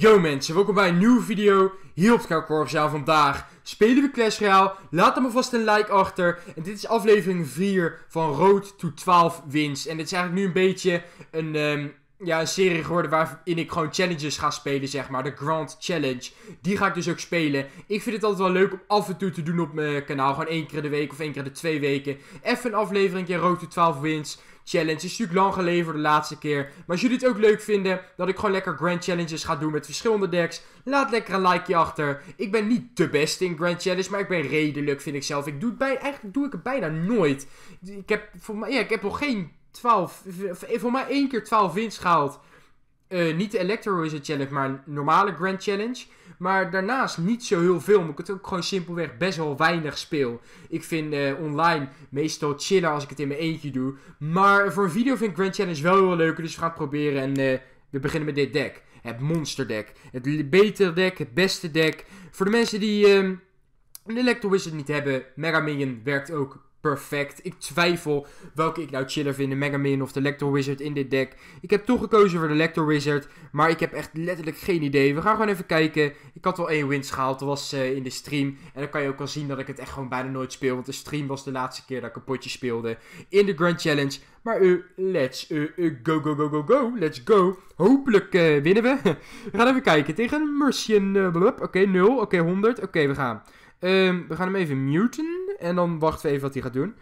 Yo mensen, welkom bij een nieuwe video hier op Koukorzaal vandaag. Spelen we Clash Royale, laat dan maar vast een like achter. En dit is aflevering 4 van Road to 12 Wins. En dit is eigenlijk nu een beetje een, ehm, ja, een serie geworden waarin ik gewoon challenges ga spelen, zeg maar. De Grand Challenge. Die ga ik dus ook spelen. Ik vind het altijd wel leuk om af en toe te doen op mijn kanaal. Gewoon één keer in de week of één keer in de twee weken. Even een aflevering, rood keer 12 Wins Challenge. Is natuurlijk lang geleverd de laatste keer. Maar als jullie het ook leuk vinden dat ik gewoon lekker Grand Challenges ga doen met verschillende decks. Laat lekker een likeje achter. Ik ben niet de beste in Grand Challenge, maar ik ben redelijk, vind ik zelf. Ik doe het bij, eigenlijk doe ik het bijna nooit. Ik heb, voor, ja, ik heb nog geen 12, voor mij één keer 12 winst gehaald. Eh, niet de Electro Wizard Challenge, maar een normale Grand Challenge. Maar daarnaast niet zo heel veel. Omdat ik het ook gewoon simpelweg best wel weinig speel. Ik vind eh, online meestal chiller als ik het in mijn eentje doe. Maar voor een video vind ik Grand Challenge wel heel leuk. Dus we gaan het proberen. En eh, we beginnen met dit deck. Het monster deck. Het betere deck. Het beste deck. Voor de mensen die ehm, een Electro Wizard niet hebben. Mega Minion werkt ook perfect. Ik twijfel welke ik nou chiller vind, de Mega Man of de Lector Wizard in dit deck. Ik heb toegekozen voor de Lector Wizard, maar ik heb echt letterlijk geen idee. We gaan gewoon even kijken. Ik had wel één winst gehaald, dat was in de stream. En dan kan je ook al zien dat ik het echt gewoon bijna nooit speel, want de stream was de laatste keer dat ik een potje speelde in de Grand Challenge. Maar uh, let's go, go, go, go, go. Let's go. Hopelijk winnen we. we gaan even kijken. Tegen Mercian. Oké, 0. Oké, 100. Oké, we gaan. Ehm, we gaan hem even muten en dan wachten we even wat hij gaat doen.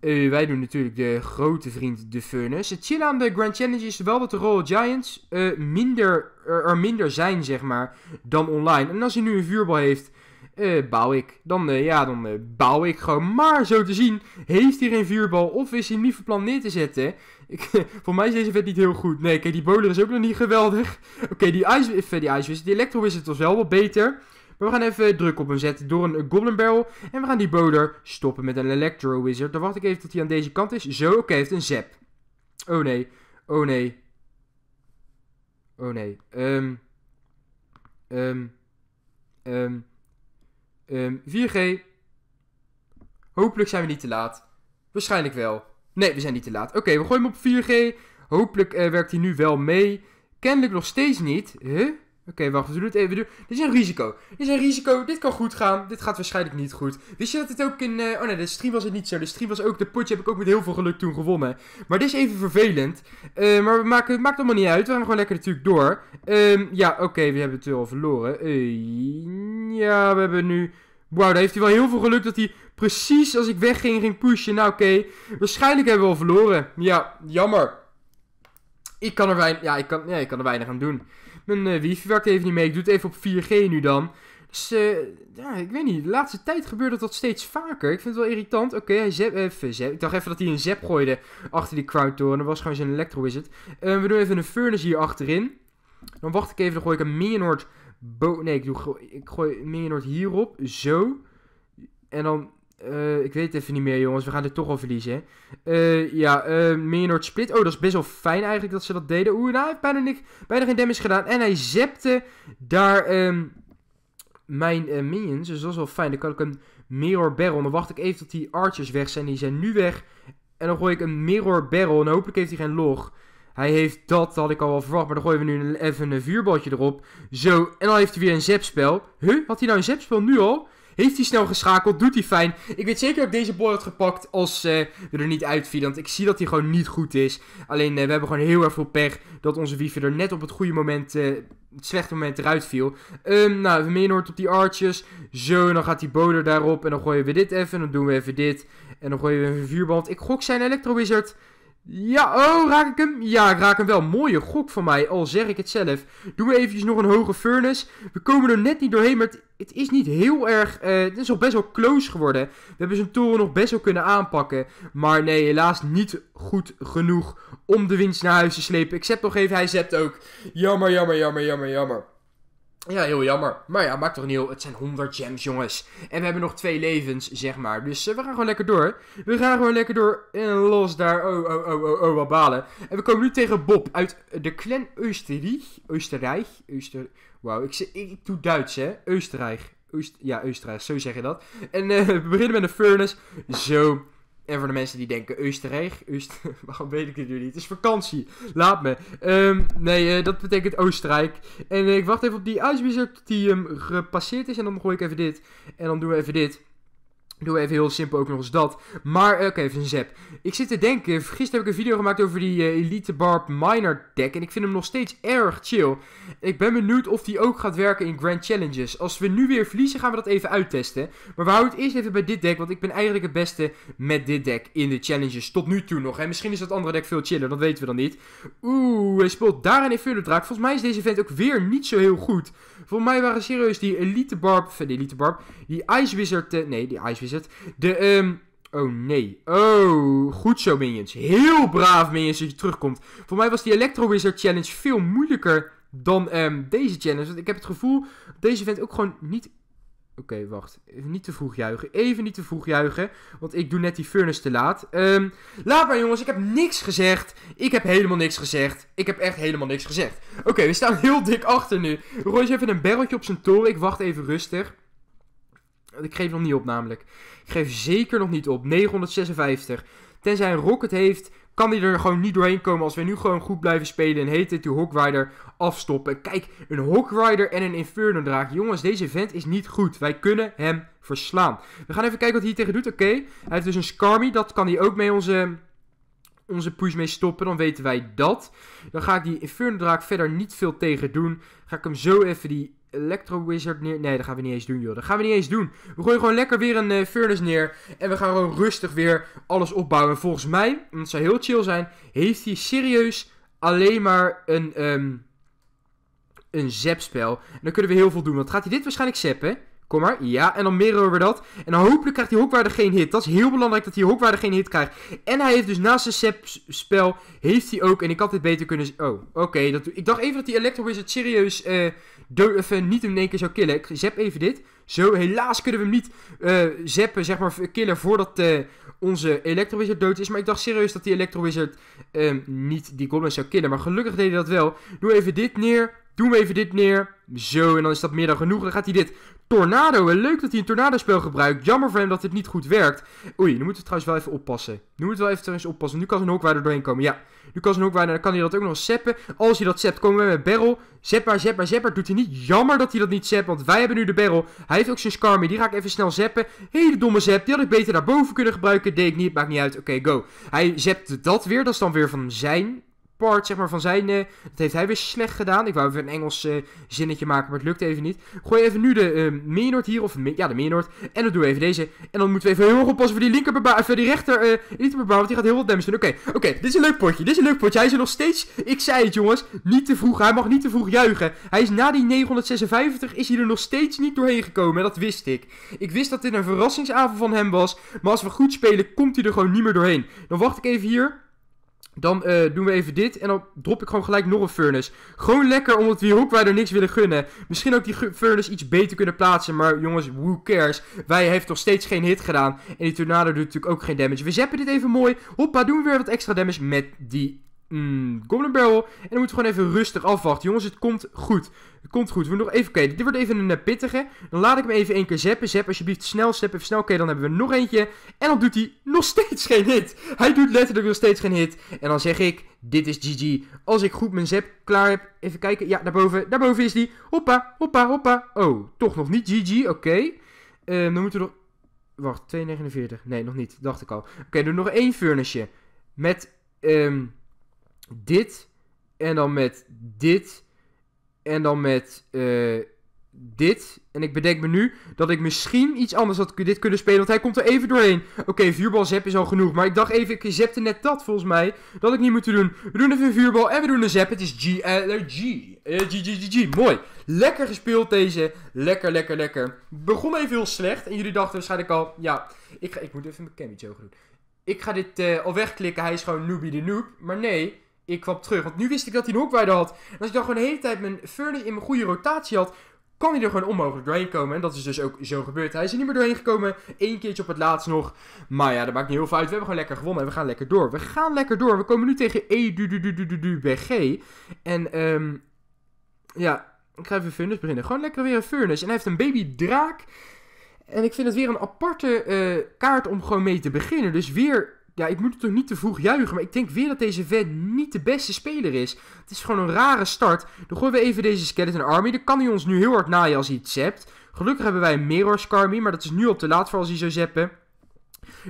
Eh, wij doen natuurlijk de grote vriend de Furnace. Het chill aan de Grand Challenge is wel dat de Royal Giants eh, minder, er, minder zijn, zeg maar, dan online. En als hij nu een vuurbal heeft, eh, bouw ik. Dan, ja, dan bouw ik gewoon. Maar zo te zien, heeft hij geen vuurbal of is hij niet van plan neer te zetten? Ik, voor mij is deze vet niet heel goed. Nee, kijk, die bowler is ook nog niet geweldig. Oké, die ijs, die ijs, die electro is het was wel wat beter. Maar we gaan even eh, druk op hem zetten door een Goblin Barrel. En we gaan die boder stoppen met een Electro Wizard. Dan wacht ik even tot hij aan deze kant is. Zo, oké, okay, heeft een Zap. Oh nee, oh nee. Oh nee. Um, um, um, um, 4G. Hopelijk zijn we niet te laat. Waarschijnlijk wel. Nee, we zijn niet te laat. Oké, we gooien hem op 4G. Hopelijk eh, werkt hij nu wel mee. Kennelijk nog steeds niet. Huh? Oké, wacht, we doen het even. Doen. Dit is een risico. Dit is een risico. Dit kan goed gaan. Dit gaat waarschijnlijk niet goed. Wist je dat dit ook in. Eh, oh nee, de stream was het niet zo. De stream was ook. De potje heb ik ook met heel veel geluk toen gewonnen. Maar dit is even vervelend. Eh, maar we maken, het maakt allemaal niet uit. We gaan gewoon lekker natuurlijk door. Ehm, ja, oké, we hebben het wel verloren. Eh, ja, we hebben nu. Wauw, daar heeft hij wel heel veel geluk dat hij precies als ik wegging ging pushen. Nou, oké. Waarschijnlijk hebben we al verloren. Ja, jammer. Ik kan er weinig, ja, ik kan, ja, ik kan er weinig aan doen. Mijn eh, wifi werkt even niet mee. Ik doe het even op 4G nu dan. Dus eh, ja, ik weet niet. De laatste tijd gebeurt dat steeds vaker. Ik vind het wel irritant. Oké, hij eh, even Ik dacht even dat hij een zap gooide achter die crowd En Dat was gewoon zijn electro wizard. we doen even een furnace hier achterin. Dan wacht ik even. Dan gooi ik een Minionord... Nee, ik, doe, ik gooi Minionord hierop. Zo. En dan eh, ik weet het even niet meer, jongens. We gaan dit toch al verliezen. Eh, ja, uh, Split. Oh, dat is best wel fijn eigenlijk dat ze dat deden. Oeh, nou, hij heeft bijna, geen damage gedaan. En hij zepte daar ehm, mijn minions. Dus dat is wel fijn. Dan kan ik een Mirror Barrel. Dan wacht ik even tot die archers weg zijn. Die zijn nu weg. En dan gooi ik een Mirror Barrel. En hopelijk heeft hij geen log. Hij heeft dat, dat had ik al wel verwacht. Maar dan gooien we nu even een vuurbaltje erop. Zo, en dan heeft hij weer een zepspel. Huh, had hij nou een zepspel nu al? Heeft hij snel geschakeld, doet hij fijn. Ik weet zeker dat ik deze boy had gepakt als eh, we er niet uitvielen. Want ik zie dat hij gewoon niet goed is. Alleen eh, we hebben gewoon heel erg veel pech dat onze wifi er net op het goede moment... Eh, het slechte moment eruit viel. Ehm, nou, we meenoord op die arches. Zo, dan gaat die boder daarop. En dan gooien we dit even. En dan doen we even dit. En dan gooien we even een vuurband. Ik gok zijn Electro Wizard. Ja, oh, raak ik hem? Ja, ik raak hem wel. Mooie gok van mij, al zeg ik het zelf. Doen we eventjes nog een hoge furnace. We komen er net niet doorheen, maar het, is niet heel erg... Eh, het is al best wel close geworden. We hebben zijn toren nog best wel kunnen aanpakken. Maar nee, helaas niet goed genoeg om de winst naar huis te slepen. Ik zet nog even, hij zet ook. Jammer, jammer, jammer, jammer, jammer. Ja, heel jammer. Maar ja, maakt toch niet heel. Het zijn 100 gems, jongens. En we hebben nog twee levens, zeg maar. Dus eh, we gaan gewoon lekker door. We gaan gewoon lekker door. En los daar. Oh, oh, oh, oh, oh, wat balen. En we komen nu tegen Bob uit de clan Oostenrijk. Oostenrijk. Wauw, ik, ik, ik doe Duits, hè. Oostenrijk. Ja, Oostenrijk, zo zeg je dat. En eh, we beginnen met een furnace. Zo. En voor de mensen die denken, Oostenrijk, Oosten, waarom weet ik het nu niet? Het is vakantie, laat me. Ehm, nee, eh, dat betekent Oostenrijk. En eh, ik wacht even op die IJsbizer die um, gepasseerd is. En dan gooi ik even dit. En dan doen we even dit. Doe even heel simpel ook nog eens dat. Maar, eh, oké, even een zap. Ik zit te denken, gisteren heb ik een video gemaakt over die eh, Elite Barb Miner deck. En ik vind hem nog steeds erg chill. Ik ben benieuwd of die ook gaat werken in Grand Challenges. Als we nu weer verliezen, gaan we dat even uittesten. Maar we houden het eerst even bij dit deck. Want ik ben eigenlijk het beste met dit deck in de challenges. Tot nu toe nog. En Misschien is dat andere deck veel chiller, dat weten we dan niet. Oeh, hij speelt daar een Inferno Draak. Volgens mij is deze vent ook weer niet zo heel goed. Voor mij waren serieus die Elite Barb, van eh, de Elite Barb, die Ice Wizard, eh, nee, die Ice Wizard, de, ehm... Oh nee. Oh, goed zo Minions. Heel braaf Minions dat je terugkomt. Voor mij was die Electro Wizard Challenge veel moeilijker dan ehm, deze challenge. Want ik heb het gevoel deze vent ook gewoon niet Oké, wacht. Even niet te vroeg juichen. Even niet te vroeg juichen. Want ik doe net die furnace te laat. Ehm, laat maar jongens, ik heb niks gezegd. Ik heb helemaal niks gezegd. Ik heb echt helemaal niks gezegd. Oké, we staan heel dik achter nu. Roy is even een berretje op zijn toren. Ik wacht even rustig. Ik geef nog niet op namelijk. Ik geef zeker nog niet op. 956. Tenzij een rocket heeft kan hij er gewoon niet doorheen komen als wij nu gewoon goed blijven spelen en heet dit Hawk Rider afstoppen. Kijk, een Rider en een Inferno draak. Jongens, deze vent is niet goed. Wij kunnen hem verslaan. We gaan even kijken wat hij hier tegen doet. Oké, hij heeft dus een Skarmy. Dat kan hij ook mee onze, onze push mee stoppen. Dan weten wij dat. Dan ga ik die Inferno draak verder niet veel tegen doen. Ga ik hem zo even die Electro Wizard neer. Nee, dat gaan we niet eens doen, joh. Dat gaan we niet eens doen. We gooien gewoon lekker weer een uh, furnace neer. En we gaan gewoon rustig weer alles opbouwen. volgens mij, en het zou heel chill zijn, heeft hij serieus alleen maar een, um, een zap-spel. En dan kunnen we heel veel doen. Want gaat hij dit waarschijnlijk zappen? Kom maar. Ja, en dan meren we dat. En dan hopelijk krijgt die Hokwaarde geen hit. Dat is heel belangrijk dat die Hokwaarde geen hit krijgt. En hij heeft dus naast zijn Sep-spel, heeft hij ook... En ik had dit beter kunnen... Oh, oké. dat... ik dacht even dat die Electro Wizard serieus uh, niet in één keer zou killen. Ik zap even dit. Zo, helaas kunnen we hem niet eh, zappen, zeg maar, killen voordat onze Electro Wizard dood is. Maar ik dacht serieus dat die Electro Wizard ehm, niet die golems zou killen. Maar gelukkig deed hij dat wel. Doe even dit neer. Doen we even dit neer. Zo, en dan is dat meer dan genoeg. Dan gaat hij dit tornado. leuk dat hij een tornadospel gebruikt. Jammer voor hem dat dit niet goed werkt. Oei, nu moeten we trouwens wel even oppassen. Nu moeten we wel even oppassen. Nu kan zijn hokwaarder doorheen komen. Ja, nu kan zijn hokwaarder. Dan kan hij dat ook nog zeppen. Als hij dat zept, komen we met barrel. Zep maar, zep Doet hij niet. Jammer dat hij dat niet zept, want wij hebben nu de barrel. Hij heeft ook zijn Scarmy. Die ga ik even snel zeppen. Hele domme zep. Die had ik beter naar boven kunnen gebruiken. Deed ik niet. Maakt niet uit. Oké, go. Hij zept dat weer. Dat is dan weer van zijn part zeg maar, van zijn. Eh, dat heeft hij weer slecht gedaan. Ik wou even een Engels eh, zinnetje maken, maar het lukt even niet. Gooi even nu de eh, Meenoord hier. Of ja, de Meenoord. En dan doen we even deze. En dan moeten we even heel erg oppassen voor die linker. voor die rechter. niet want die gaat heel veel damage doen. Oké, oké. dit is een leuk potje. Dit is een leuk potje. Hij is er nog steeds. Ik zei het, jongens. Niet te vroeg. Hij mag niet te vroeg juichen. Hij is na die 956 is hij er nog steeds niet doorheen gekomen. En dat wist ik. Ik wist dat dit een verrassingsavond van hem was. Maar als we goed spelen, komt hij er gewoon niet meer doorheen. Dan wacht ik even hier. Dan eh, doen we even dit. En dan drop ik gewoon gelijk nog een furnace. Gewoon lekker, omdat we er niks willen gunnen. Misschien ook die furnace iets beter kunnen plaatsen. Maar jongens, who cares? Wij heeft nog steeds geen hit gedaan. En die tornado doet natuurlijk ook geen damage. We zappen dit even mooi. Hoppa, doen we weer wat extra damage met die Mm, Goblin Barrel. En dan moeten we gewoon even rustig afwachten. Jongens, het komt goed. Het komt goed. We nog even... Oké, dit wordt even een eh, pittige. Dan laat ik hem even één keer zappen. Zap alsjeblieft snel. Step even snel. Oké, dan hebben we nog eentje. En dan doet hij nog steeds geen hit. Hij doet letterlijk nog steeds geen hit. En dan zeg ik, dit is GG. Als ik goed mijn zap klaar heb. Even kijken. Ja, daarboven. Daarboven is die. Hoppa, hoppa, hoppa. Oh, toch nog niet GG. Oké. Okay. Ehm, dan moeten we nog... Wacht, 2,49. Nee, nog niet. Dacht ik al. Oké, doe nog één furnace. Met... ehm dit. En dan met dit. En dan met eh, dit. En ik bedenk me nu dat ik misschien iets anders had dit kunnen spelen. Want hij komt er even doorheen. Oké, okay, vuurbal zap is al genoeg. Maar ik dacht even, ik zapte net dat volgens mij. Dat ik niet moet doen. We doen even een vuurbal en we doen een zap. Het is G. Uh, G. G, G, G, G. Mooi. Lekker gespeeld deze. Lekker, lekker, lekker. Begon even heel slecht. En jullie dachten waarschijnlijk al, ja, ik, ga, ik moet even mijn iets zo doen. Ik ga dit uh, al wegklikken. Hij is gewoon noobie de noob. Maar nee, ik kwam terug. Want nu wist ik dat hij een hoekwaarde had. En als ik dan gewoon de hele tijd mijn furnace in mijn goede rotatie had, kan hij er gewoon onmogelijk doorheen komen. En dat is dus ook zo gebeurd. Hij is er niet meer doorheen gekomen. Eén keertje op het laatst nog. Maar ja, dat maakt niet heel veel uit. We hebben gewoon lekker gewonnen en we gaan lekker door. We gaan lekker door. We komen nu tegen e bg En um, ja, ik ga even Furnace beginnen. Gewoon lekker weer een Furnace. En hij heeft een baby draak. En ik vind het weer een aparte kaart om gewoon mee te beginnen. Dus weer ja, ik moet het toch niet te vroeg juichen. Maar ik denk weer dat deze vent niet de beste speler is. Het is gewoon een rare start. Dan gooien we even deze Skeleton Army. Dan kan hij ons nu heel hard naaien als hij het zept. Gelukkig hebben wij een Mirror Scarmy. Maar dat is nu al te laat voor als hij zou zeppen.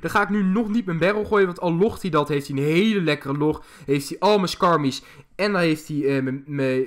Dan ga ik nu nog niet mijn barrel gooien. Want al logt hij dat, heeft hij een hele lekkere log. Heeft hij al mijn skarmies. En dan heeft hij eh,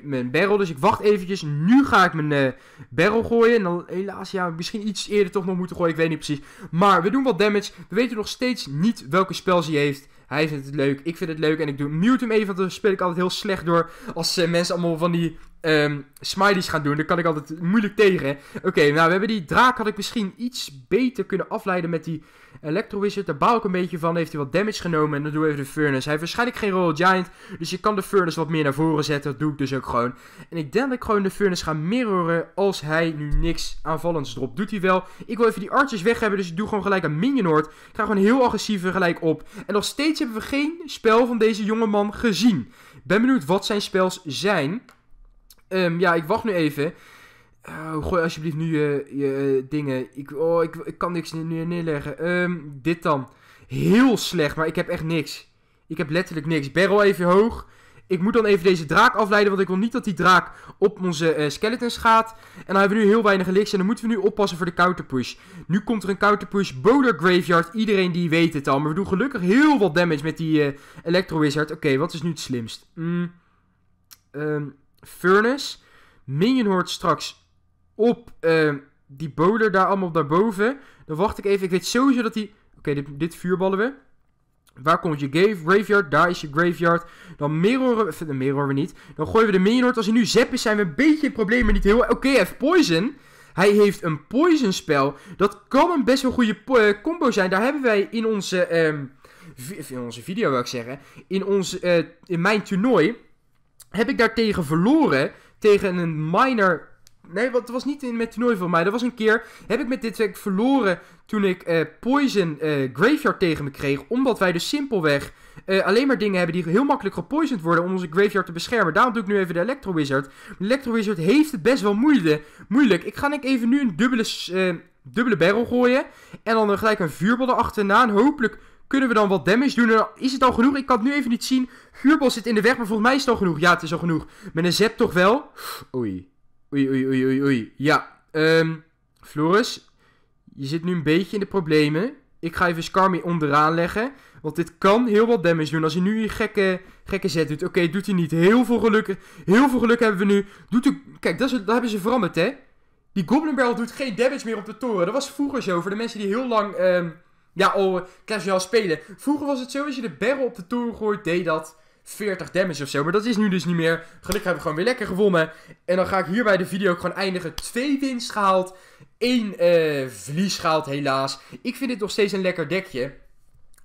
mijn barrel. Dus ik wacht eventjes. Nu ga ik mijn uh, barrel gooien. En dan helaas, ja, misschien iets eerder toch nog moeten gooien. Ik weet niet precies. Maar we doen wat damage. We weten nog steeds niet welke spels hij heeft. Hij vindt het leuk, ik vind het leuk en ik doe mute hem even, want dan speel ik altijd heel slecht door. Als eh, mensen allemaal van die um, smileys gaan doen, dan kan ik altijd moeilijk tegen. Oké, nou we hebben die draak, had ik misschien iets beter kunnen afleiden met die Electro Wizard, daar baal ik een beetje van. Heeft hij wat damage genomen en dan doe ik even de Furnace. Hij heeft waarschijnlijk geen Royal Giant, dus je kan de Furnace wat meer naar voren zetten. Dat doe ik dus ook gewoon. En ik denk dat ik gewoon de Furnace ga mirroren als hij nu niks aanvallends dropt. Doet hij wel. Ik wil even die archers weg hebben, dus ik doe gewoon gelijk een Minion Horde. Ik ga gewoon heel agressief gelijk op. En nog steeds hebben we geen spel van deze jongeman gezien. Ben benieuwd wat zijn spels zijn. Ehm, ja, ik wacht nu even. Oh, gooi alsjeblieft nu je, eh, dingen. Ik, oh, ik, ik kan niks neer, neerleggen. Ehm, dit dan. Heel slecht, maar ik heb echt niks. Ik heb letterlijk niks. Barrel even hoog. Ik moet dan even deze draak afleiden, want ik wil niet dat die draak op onze eh, skeletons gaat. En dan hebben we nu heel weinig elixirs en dan moeten we nu oppassen voor de counterpush. Nu komt er een counterpush, Boulder Graveyard, iedereen die weet het al. Maar we doen gelukkig heel wat damage met die eh, Electro Wizard. Oké, wat is nu het slimst? Mm. Ehm, furnace. Minion hoort straks op ehm, die boulder daar allemaal daarboven. Dan wacht ik even. Ik weet sowieso dat hij... Die... Oké, dit, dit vuurballen we. Waar komt je graveyard? Daar is je graveyard. Dan mirroren we... verder mirroren we niet. Dan gooien we de minionord. Als hij nu zep is, zijn we een beetje in problemen. Niet heel... Oké, okay, hij heeft poison. Hij heeft een poison spel. Dat kan een best wel goede eh, combo zijn. Daar hebben wij in onze... Ehm, in onze video wil ik zeggen. In, ons, eh, in mijn toernooi heb ik daartegen verloren. Tegen een minor Nee, want het was niet in, met toernooi voor mij. Dat was een keer, heb ik met dit zeg verloren toen ik eh, Poison eh, Graveyard tegen me kreeg. Omdat wij dus simpelweg eh, alleen maar dingen hebben die heel makkelijk gepoisoned worden om onze Graveyard te beschermen. Daarom doe ik nu even de Electro Wizard. De Electro Wizard heeft het best wel moeite, moeilijk. Ik ga even nu een dubbele, dubbele barrel gooien. En dan gelijk een vuurbal erachterna. En hopelijk kunnen we dan wat damage doen. is het al genoeg? Ik kan het nu even niet zien. Vuurbal zit in de weg, maar volgens mij is het al genoeg. Ja, het is al genoeg. Met een zap toch wel? Oei. Oei, oei, oei, oei, oei. Ja, um, Floris, je zit nu een beetje in de problemen. Ik ga even Scarmy onderaan leggen. Want dit kan heel wat damage doen. Als hij nu je gekke, gekke zet doet. Oké, doet hij niet. Heel veel geluk. Heel veel geluk hebben we nu. Doet hij... Kijk, dat, is, dat hebben ze veranderd, hè. Die Goblin Barrel doet geen damage meer op de toren. Dat was vroeger zo. Voor de mensen die heel lang... Um, ja, al casual spelen. Vroeger was het zo, als je de barrel op de toren gooit, deed dat 40 damage of zo. Maar dat is nu dus niet meer. Gelukkig hebben we gewoon weer lekker gewonnen. En dan ga ik hierbij de video ook gewoon eindigen. Twee winst gehaald. Eén uh, gehaald helaas. Ik vind dit nog steeds een lekker dekje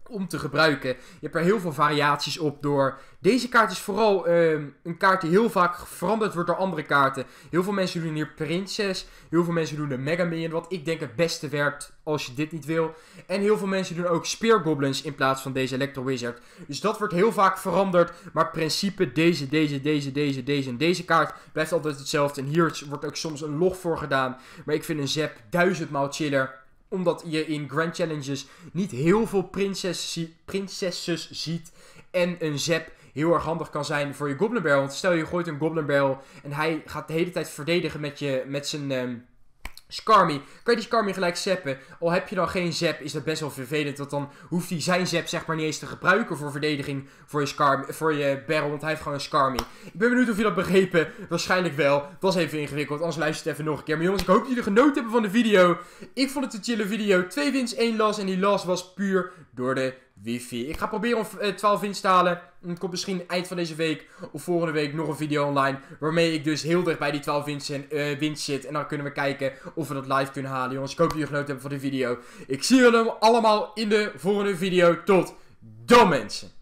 om te gebruiken. Je hebt er heel veel variaties op door. Deze kaart is vooral ehm, een kaart die heel vaak veranderd wordt door andere kaarten. Heel veel mensen doen hier Prinses. Heel veel mensen doen de Mega Minion. Wat ik denk het beste werkt als je dit niet wil. En heel veel mensen doen ook Speergoblins in plaats van deze Electro Wizard. Dus dat wordt heel vaak veranderd. Maar principe deze, deze, deze, deze, deze en deze kaart blijft altijd hetzelfde. En hier wordt ook soms een log voor gedaan. Maar ik vind een zap duizendmaal chiller omdat je in Grand Challenges niet heel veel prinses prinsesses ziet. En een zap heel erg handig kan zijn voor je Goblin Barrel. Want stel je gooit een Goblin Barrel en hij gaat de hele tijd verdedigen met, je, met zijn... Ehm, Skarmy, kan je die Skarmy gelijk zappen? Al heb je dan geen zap, is dat best wel vervelend. Want dan hoeft hij zijn zap zeg maar niet eens te gebruiken voor verdediging voor je, Skarm, voor je Barrel. Want hij heeft gewoon een Skarmy. Ik ben benieuwd of je dat begrepen. Waarschijnlijk wel. Dat was even ingewikkeld, anders luister het even nog een keer. Maar jongens, ik hoop dat jullie genoten hebben van de video. Ik vond het een chille video. Twee wins, één las. En die las was puur door de wifi. Ik ga proberen om 12 eh, wins te halen. Er komt misschien eind van deze week of volgende week nog een video online. Waarmee ik dus heel dicht bij die 12 winst en, eh, zit. En dan kunnen we kijken of we dat live kunnen halen. Jongens, ik hoop dat jullie genoten hebben van de video. Ik zie jullie allemaal in de volgende video. Tot dan mensen.